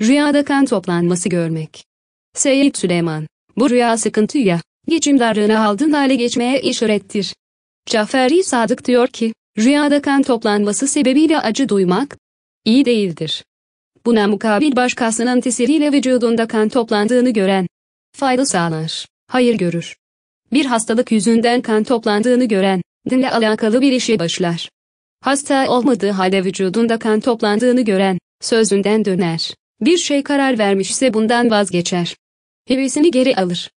Rüyada kan toplanması görmek. Seyit Süleyman, bu rüya sıkıntı ya, geçim darlığına aldın hale geçmeye işarettir. Caferi Sadık diyor ki, rüyada kan toplanması sebebiyle acı duymak, iyi değildir. Buna mukabil başkasının tesiriyle vücudunda kan toplandığını gören, fayda sağlar, hayır görür. Bir hastalık yüzünden kan toplandığını gören, dinle alakalı bir işe başlar. Hasta olmadığı halde vücudunda kan toplandığını gören, sözünden döner. Bir şey karar vermişse bundan vazgeçer. Hevesini geri alır.